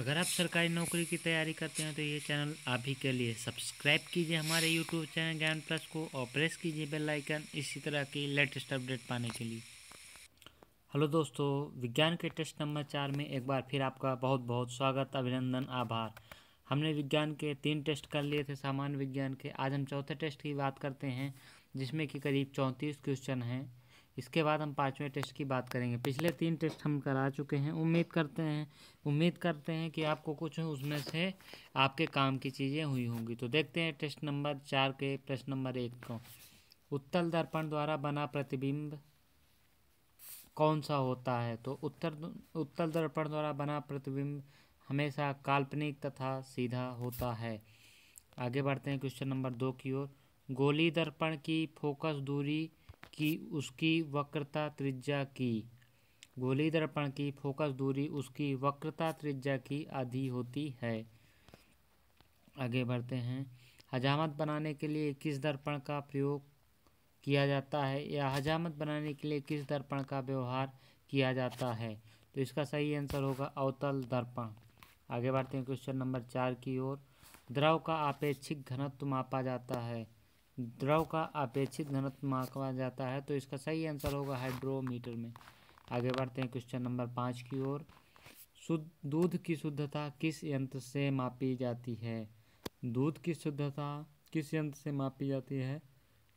अगर आप सरकारी नौकरी की तैयारी करते हैं तो ये चैनल आप ही के लिए सब्सक्राइब कीजिए हमारे यूट्यूब चैनल ज्ञान प्लस को और प्रेस कीजिए बेल आइकन इसी तरह की लेटेस्ट अपडेट पाने के लिए हेलो दोस्तों विज्ञान के टेस्ट नंबर चार में एक बार फिर आपका बहुत बहुत स्वागत अभिनंदन आभार हमने विज्ञान के तीन टेस्ट कर लिए थे सामान्य विज्ञान के आज हम चौथे टेस्ट की बात करते हैं जिसमें कि करीब चौंतीस क्वेश्चन हैं इसके बाद हम पाँचवें टेस्ट की बात करेंगे पिछले तीन टेस्ट हम करा चुके हैं उम्मीद करते हैं उम्मीद करते हैं कि आपको कुछ उसमें से आपके काम की चीज़ें हुई होंगी तो देखते हैं टेस्ट नंबर चार के प्रश्न नंबर एक को उत्तल दर्पण द्वारा बना प्रतिबिंब कौन सा होता है तो उत्तर उत्तल दर्पण द्वारा बना प्रतिबिंब हमेशा काल्पनिक तथा सीधा होता है आगे बढ़ते हैं क्वेश्चन नंबर दो की ओर गोली दर्पण की फोकस दूरी की उसकी वक्रता त्रिज्या की गोली दर्पण की फोकस दूरी उसकी वक्रता त्रिज्या की आधी होती है आगे बढ़ते हैं हजामत बनाने के लिए किस दर्पण का प्रयोग किया जाता है या हजामत बनाने के लिए किस दर्पण का व्यवहार किया जाता है तो इसका सही आंसर होगा अवतल दर्पण आगे बढ़ते हैं क्वेश्चन नंबर चार की ओर द्रव का आपेक्षिक घनत्व मापा जाता है द्रव का अपेक्षित घनत्व मापा जाता है तो इसका सही आंसर होगा हाइड्रोमीटर में आगे बढ़ते हैं क्वेश्चन नंबर पाँच की ओर शुद्ध दूध की शुद्धता किस यंत्र से मापी जाती है दूध की शुद्धता किस यंत्र से मापी जाती है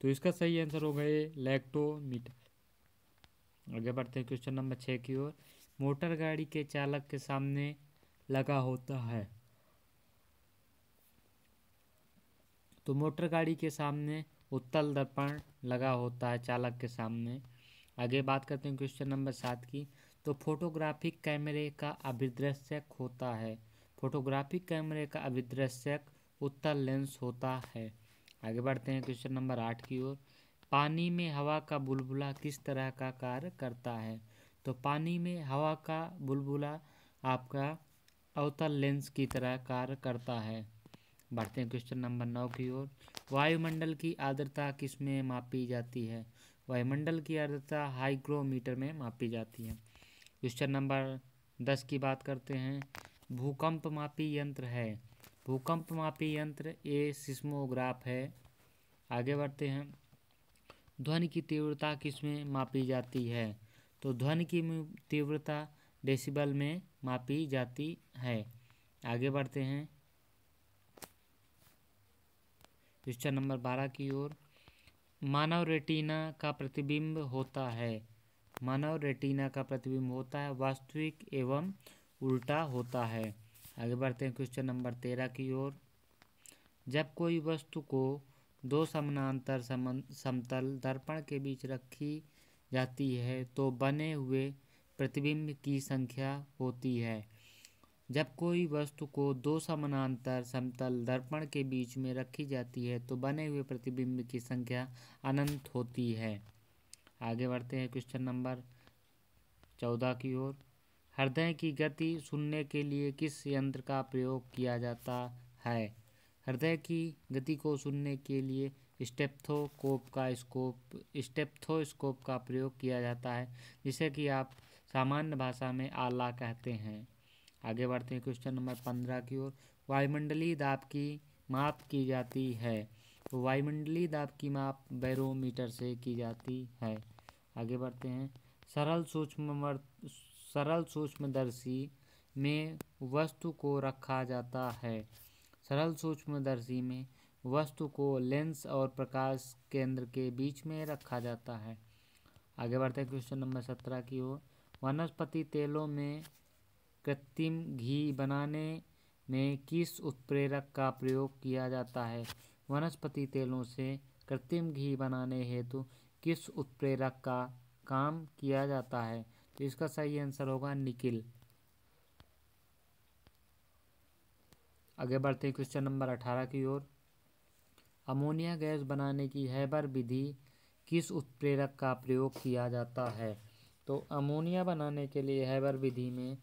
तो इसका सही आंसर होगा ये लैक्टोमीटर आगे बढ़ते हैं क्वेश्चन नंबर छः की ओर मोटर गाड़ी के चालक के सामने लगा होता है तो मोटर गाड़ी के सामने उत्तल दर्पण लगा होता है चालक के सामने आगे बात करते हैं क्वेश्चन नंबर सात की तो फोटोग्राफिक कैमरे का अभिदृश्यक होता है फोटोग्राफिक कैमरे का अभिदृश्यक उत्तल लेंस होता है आगे बढ़ते हैं क्वेश्चन नंबर आठ की ओर पानी में हवा का बुलबुला किस तरह का कार्य करता है तो पानी में हवा का बुलबुला आपका अवतल लेंस की तरह कार्य करता है बढ़ते हैं क्वेश्चन नंबर नौ की ओर वायुमंडल की आर्द्रता किस में मापी जाती है वायुमंडल की आर्द्रता हाइग्रोमीटर में मापी जाती है क्वेश्चन नंबर दस की बात करते हैं भूकंप मापी यंत्र है भूकंप मापी यंत्र ए सिस्मोग्राफ है आगे बढ़ते हैं ध्वनि की तीव्रता किसमें मापी जाती है तो ध्वनि की तीव्रता डेसिबल में मापी जाती है आगे बढ़ते हैं क्वेश्चन नंबर बारह की ओर मानव रेटिना का प्रतिबिंब होता है मानव रेटिना का प्रतिबिंब होता है वास्तविक एवं उल्टा होता है आगे बढ़ते हैं क्वेश्चन नंबर तेरह की ओर जब कोई वस्तु को दो समानांतर समतल दर्पण के बीच रखी जाती है तो बने हुए प्रतिबिंब की संख्या होती है जब कोई वस्तु को दो समानांतर समतल दर्पण के बीच में रखी जाती है तो बने हुए प्रतिबिंब की संख्या अनंत होती है आगे बढ़ते हैं क्वेश्चन नंबर चौदह की ओर हृदय की गति सुनने के लिए किस यंत्र का प्रयोग किया जाता है हृदय की गति को सुनने के लिए स्टेप्थोकोप का स्कोप स्टेप्थोस्कोप का प्रयोग किया जाता है जिसे कि आप सामान्य भाषा में आला कहते हैं आगे बढ़ते हैं क्वेश्चन नंबर पंद्रह की ओर वायुमंडलीय दाब की माप की जाती है वायुमंडलीय दाब की माप बैरोमीटर से की जाती है आगे बढ़ते हैं सरल सूक्ष्म सरल सूक्ष्मदर्शी में वस्तु को रखा जाता है सरल सूक्ष्मदर्शी में वस्तु को लेंस और प्रकाश केंद्र के बीच में रखा जाता है आगे बढ़ते हैं क्वेश्चन नंबर सत्रह की ओर वनस्पति तेलों में कृत्रिम घी बनाने में किस उत्प्रेरक का प्रयोग किया जाता है वनस्पति तेलों से कृत्रिम घी बनाने हेतु किस उत्प्रेरक का काम किया जाता है तो इसका सही आंसर होगा निकिल आगे बढ़ते हैं क्वेश्चन नंबर अठारह की ओर अमोनिया गैस बनाने की हैबर विधि किस उत्प्रेरक का प्रयोग किया जाता है तो अमोनिया बनाने के लिए हैबर विधि में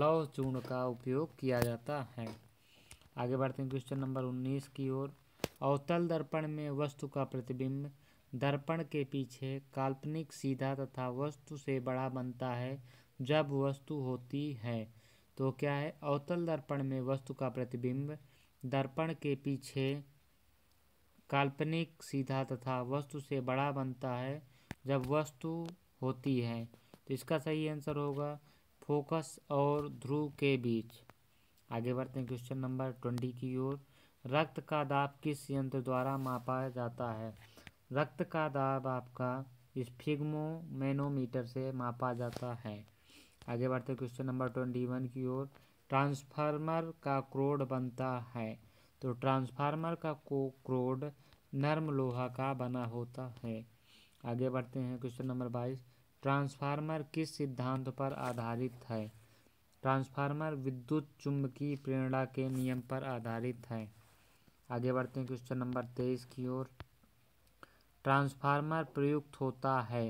लौह चूर्ण का उपयोग किया जाता है आगे बढ़ते हैं क्वेश्चन नंबर उन्नीस की ओर अवतल दर्पण में वस्तु का प्रतिबिंब दर्पण के पीछे काल्पनिक सीधा तथा वस्तु से बड़ा बनता है जब वस्तु होती है तो क्या है अवतल दर्पण में वस्तु का प्रतिबिंब दर्पण के पीछे काल्पनिक सीधा तथा वस्तु से बड़ा बनता है जब वस्तु होती है तो इसका सही आंसर होगा फोकस और ध्रुव के बीच आगे बढ़ते हैं क्वेश्चन नंबर ट्वेंटी की ओर रक्त का दाब किस यंत्र द्वारा मापा जाता है रक्त का दाब आपका स्फिग्मोमेनोमीटर से मापा जाता है आगे बढ़ते क्वेश्चन नंबर ट्वेंटी वन की ओर ट्रांसफार्मर का क्रोड बनता है तो ट्रांसफार्मर का को क्रोड नर्म लोहा का बना होता है आगे बढ़ते हैं क्वेश्चन नंबर बाईस ट्रांसफार्मर किस सिद्धांत पर आधारित है ट्रांसफार्मर विद्युत चुंबकीय प्रेरणा के नियम पर आधारित है आगे बढ़ते हैं क्वेश्चन नंबर तेईस की ओर ट्रांसफार्मर प्रयुक्त होता है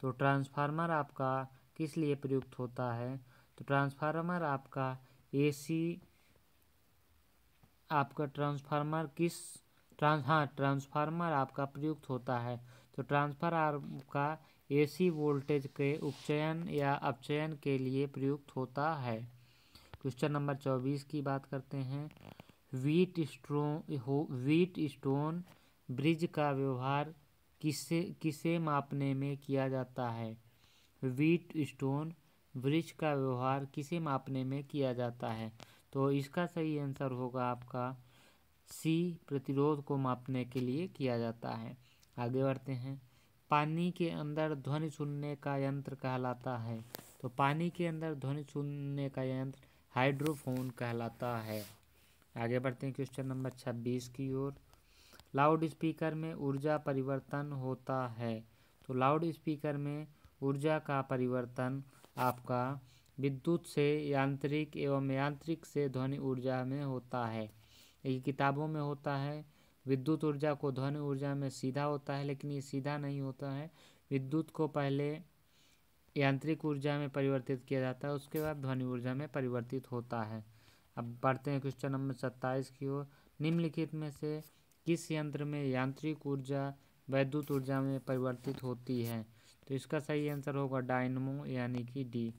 तो ट्रांसफार्मर आपका किस लिए प्रयुक्त होता है तो ट्रांसफार्मर आपका एसी आपका ट्रांसफार्मर किस ट्रांस हाँ ट्रांसफार्मर आपका प्रयुक्त होता है तो ट्रांसफार आपका एसी वोल्टेज के उपचयन या अपचयन के लिए प्रयुक्त होता है क्वेश्चन नंबर चौबीस की बात करते हैं Wheatstone Wheatstone bridge का व्यवहार किसे किसे मापने में किया जाता है वीट स्टोन ब्रिज का व्यवहार किसे मापने में किया जाता है तो इसका सही आंसर होगा आपका सी प्रतिरोध को मापने के लिए किया जाता है आगे बढ़ते हैं पानी के अंदर ध्वनि सुनने का यंत्र कहलाता है तो पानी के अंदर ध्वनि सुनने का यंत्र हाइड्रोफोन कहलाता है आगे बढ़ते हैं क्वेश्चन नंबर छब्बीस की ओर लाउड स्पीकर में ऊर्जा परिवर्तन होता है तो लाउड स्पीकर में ऊर्जा का परिवर्तन आपका विद्युत से यांत्रिक एवं यांत्रिक से ध्वनि ऊर्जा में होता है ये किताबों में होता है विद्युत ऊर्जा को ध्वनि ऊर्जा में सीधा होता है लेकिन ये सीधा नहीं होता है विद्युत को पहले यांत्रिक ऊर्जा में परिवर्तित किया जाता है उसके बाद ध्वनि ऊर्जा में परिवर्तित होता है अब बढ़ते हैं क्वेश्चन नंबर सत्ताईस की ओर निम्नलिखित में से किस यंत्र में यांत्रिक ऊर्जा वैद्युत ऊर्जा में परिवर्तित होती है तो इसका सही आंसर होगा डायनमो यानी कि डी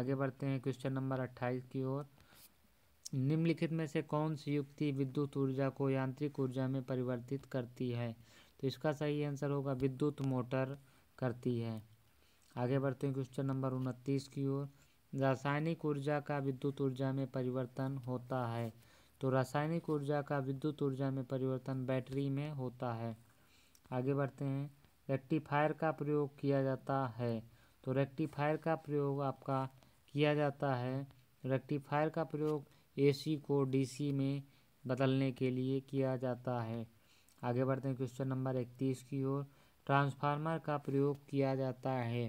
आगे बढ़ते हैं क्वेश्चन नंबर अट्ठाईस की ओर निम्नलिखित में से कौन सी युक्ति विद्युत ऊर्जा को यांत्रिक ऊर्जा में परिवर्तित करती है तो इसका सही आंसर होगा विद्युत मोटर करती है आगे बढ़ते हैं क्वेश्चन नंबर उनतीस की ओर रासायनिक ऊर्जा का विद्युत ऊर्जा में परिवर्तन होता है तो रासायनिक ऊर्जा का विद्युत ऊर्जा में परिवर्तन बैटरी में होता है आगे बढ़ते हैं रेक्टिफायर का प्रयोग किया जाता है तो रेक्टिफायर का प्रयोग आपका किया जाता है रेक्टिफायर का प्रयोग एसी को डीसी में बदलने के लिए किया जाता है आगे बढ़ते हैं क्वेश्चन नंबर इकतीस की ओर ट्रांसफार्मर का प्रयोग किया जाता है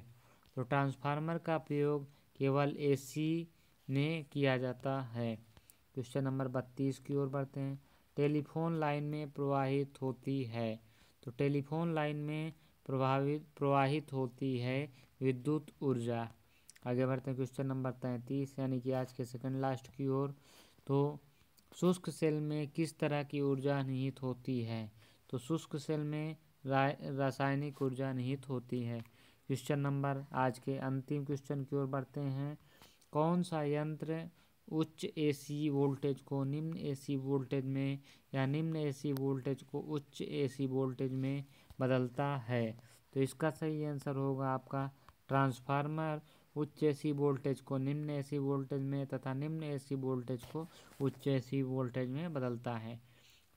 तो ट्रांसफार्मर का प्रयोग केवल एसी में किया जाता है क्वेश्चन नंबर बत्तीस की ओर बढ़ते हैं टेलीफोन लाइन में प्रवाहित होती है तो टेलीफोन लाइन में प्रभावित प्रवाहित होती है विद्युत ऊर्जा आगे बढ़ते हैं क्वेश्चन नंबर तैंतीस यानी कि आज के सेकंड लास्ट की ओर तो शुष्क सेल में किस तरह की ऊर्जा निहित होती है तो शुष्क सेल में रासायनिक ऊर्जा निहित होती है क्वेश्चन नंबर आज के अंतिम क्वेश्चन की ओर बढ़ते हैं कौन सा यंत्र उच्च एसी वोल्टेज को निम्न एसी वोल्टेज में या निम्न एसी वोल्टेज को उच्च एसी वोल्टेज में बदलता है तो इसका सही आंसर होगा आपका ट्रांसफार्मर उच्च एसी वोल्टेज को निम्न एसी वोल्टेज में तथा निम्न एसी वोल्टेज को उच्च एसी वोल्टेज में बदलता है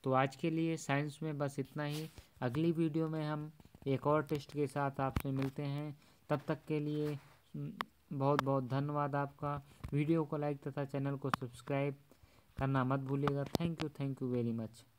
तो आज के लिए साइंस में बस इतना ही अगली वीडियो में हम एक और टेस्ट के साथ आपसे मिलते हैं तब तक के लिए बहुत बहुत धन्यवाद आपका वीडियो को लाइक तथा चैनल को सब्सक्राइब करना मत भूलिएगा thank you thank you very much